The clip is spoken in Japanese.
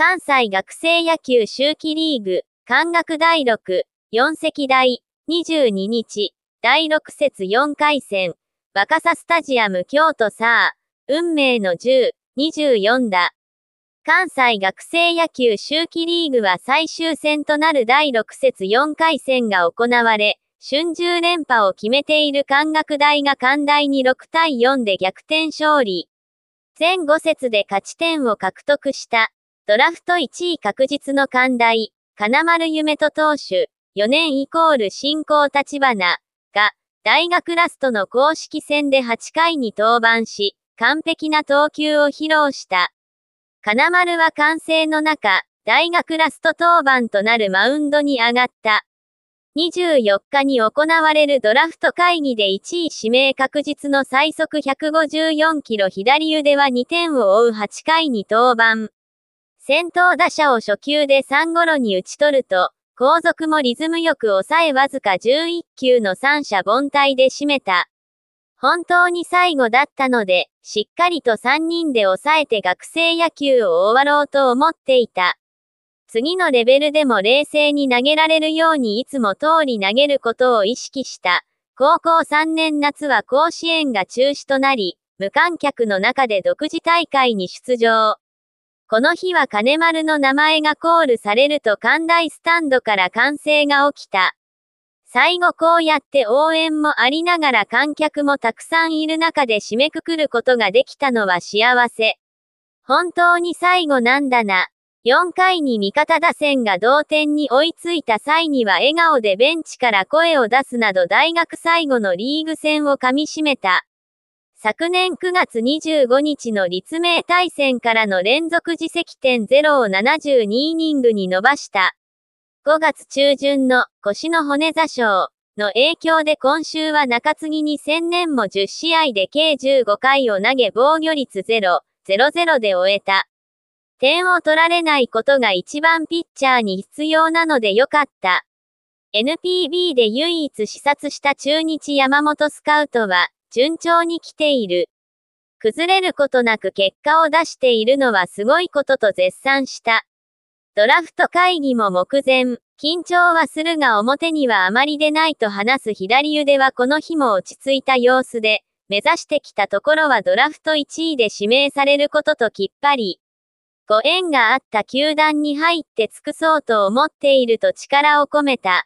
関西学生野球秋季リーグ、関学第6、4席大、22日、第6節4回戦、若狭スタジアム京都サー、運命の10、24だ。関西学生野球秋季リーグは最終戦となる第6節4回戦が行われ、春秋連覇を決めている関学大が関大に6対4で逆転勝利。全5節で勝ち点を獲得した。ドラフト1位確実の寛大、金丸夢と投手、4年イコール進行立花が、大学ラストの公式戦で8回に登板し、完璧な投球を披露した。金丸は歓声の中、大学ラスト登板となるマウンドに上がった。24日に行われるドラフト会議で1位指名確実の最速154キロ左腕は2点を追う8回に登板。先頭打者を初球で3ゴロに打ち取ると、後続もリズムよく抑えわずか11球の三者凡退で締めた。本当に最後だったので、しっかりと3人で抑えて学生野球を終わろうと思っていた。次のレベルでも冷静に投げられるようにいつも通り投げることを意識した。高校3年夏は甲子園が中止となり、無観客の中で独自大会に出場。この日は金丸の名前がコールされると寛大スタンドから歓声が起きた。最後こうやって応援もありながら観客もたくさんいる中で締めくくることができたのは幸せ。本当に最後なんだな。4回に味方打線が同点に追いついた際には笑顔でベンチから声を出すなど大学最後のリーグ戦をかみしめた。昨年9月25日の立命大戦からの連続自責点0を72イニングに伸ばした。5月中旬の腰の骨座傷の影響で今週は中継ぎに千年も10試合で計15回を投げ防御率0、0-0で終えた。点を取られないことが一番ピッチャーに必要なのでよかった。NPB で唯一視察した中日山本スカウトは、順調に来ている。崩れることなく結果を出しているのはすごいことと絶賛した。ドラフト会議も目前、緊張はするが表にはあまり出ないと話す左腕はこの日も落ち着いた様子で、目指してきたところはドラフト1位で指名されることときっぱり。ご縁があった球団に入って尽くそうと思っていると力を込めた。